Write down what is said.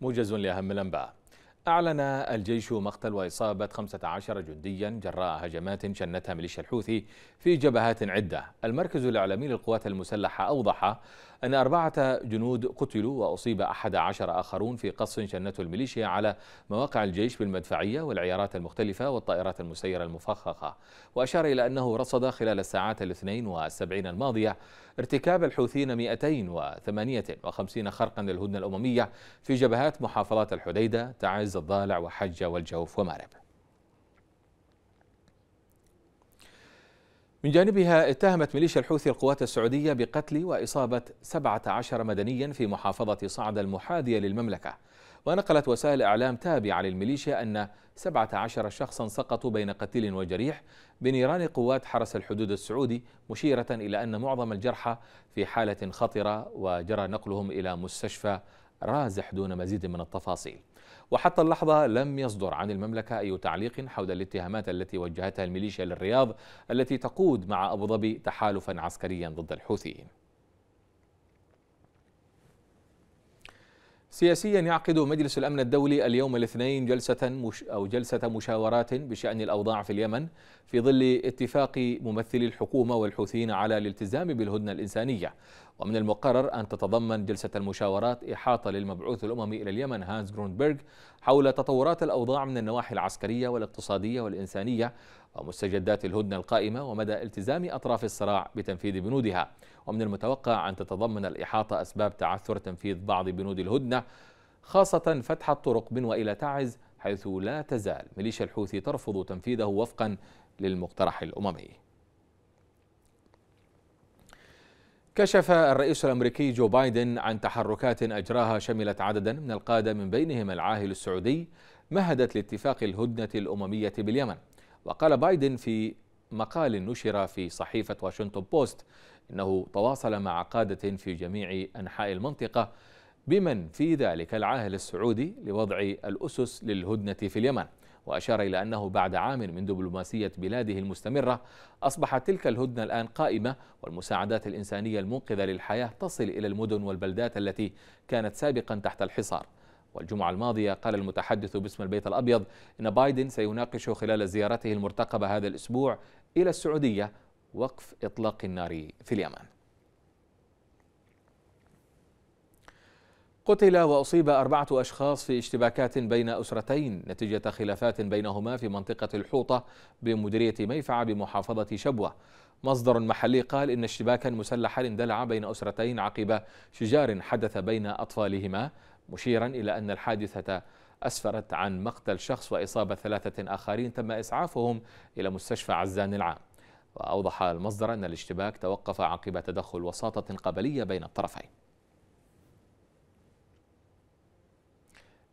موجز لأهم الأنباء أعلن الجيش مقتل وإصابة 15 جنديا جراء هجمات شنتها ميليشيا الحوثي في جبهات عدة المركز الإعلامي للقوات المسلحة أوضح أن أربعة جنود قتلوا وأصيب أحد عشر آخرون في قصف شنته الميليشيا على مواقع الجيش بالمدفعية والعيارات المختلفة والطائرات المسيرة المفخخة وأشار إلى أنه رصد خلال الساعات الاثنين والسبعين الماضية ارتكاب الحوثيين 258 خرقا للهدنة الأممية في جبهات محافظات الحديدة تعز الضالع وحجة والجوف ومارب من جانبها اتهمت ميليشيا الحوثي القوات السعودية بقتل وإصابة 17 مدنيا في محافظة صعدة المحاذية للمملكة ونقلت وسائل إعلام تابعة للميليشيا أن 17 شخصا سقطوا بين قتيل وجريح بنيران قوات حرس الحدود السعودي مشيرة إلى أن معظم الجرحى في حالة خطرة وجرى نقلهم إلى مستشفى رازح دون مزيد من التفاصيل وحتى اللحظة لم يصدر عن المملكة أي تعليق حول الاتهامات التي وجهتها الميليشيا للرياض التي تقود مع أبو ظبي تحالفا عسكريا ضد الحوثيين سياسيا يعقد مجلس الامن الدولي اليوم الاثنين جلسه مش او جلسه مشاورات بشان الاوضاع في اليمن في ظل اتفاق ممثلي الحكومه والحوثيين على الالتزام بالهدنه الانسانيه ومن المقرر أن تتضمن جلسة المشاورات إحاطة للمبعوث الأممي إلى اليمن هانز جرونبرغ حول تطورات الأوضاع من النواحي العسكرية والاقتصادية والإنسانية ومستجدات الهدنة القائمة ومدى التزام أطراف الصراع بتنفيذ بنودها ومن المتوقع أن تتضمن الإحاطة أسباب تعثر تنفيذ بعض بنود الهدنة خاصة فتح الطرق من وإلى تعز حيث لا تزال ميليشيا الحوثي ترفض تنفيذه وفقا للمقترح الأممي كشف الرئيس الامريكي جو بايدن عن تحركات اجراها شملت عددا من القاده من بينهم العاهل السعودي مهدت لاتفاق الهدنه الامميه باليمن وقال بايدن في مقال نشر في صحيفه واشنطن بوست انه تواصل مع قاده في جميع انحاء المنطقه بمن في ذلك العاهل السعودي لوضع الاسس للهدنه في اليمن وأشار إلى أنه بعد عام من دبلوماسية بلاده المستمرة أصبحت تلك الهدنة الآن قائمة والمساعدات الإنسانية المنقذة للحياة تصل إلى المدن والبلدات التي كانت سابقا تحت الحصار والجمعة الماضية قال المتحدث باسم البيت الأبيض أن بايدن سيناقش خلال زيارته المرتقبة هذا الأسبوع إلى السعودية وقف إطلاق النار في اليمن قتل وأصيب أربعة أشخاص في اشتباكات بين أسرتين نتيجة خلافات بينهما في منطقة الحوطة بمديرية ميفعة بمحافظة شبوة مصدر محلي قال إن اشتباكا مسلحا اندلع بين أسرتين عقب شجار حدث بين أطفالهما مشيرا إلى أن الحادثة أسفرت عن مقتل شخص وإصابة ثلاثة آخرين تم إسعافهم إلى مستشفى عزان العام وأوضح المصدر أن الاشتباك توقف عقب تدخل وساطة قبلية بين الطرفين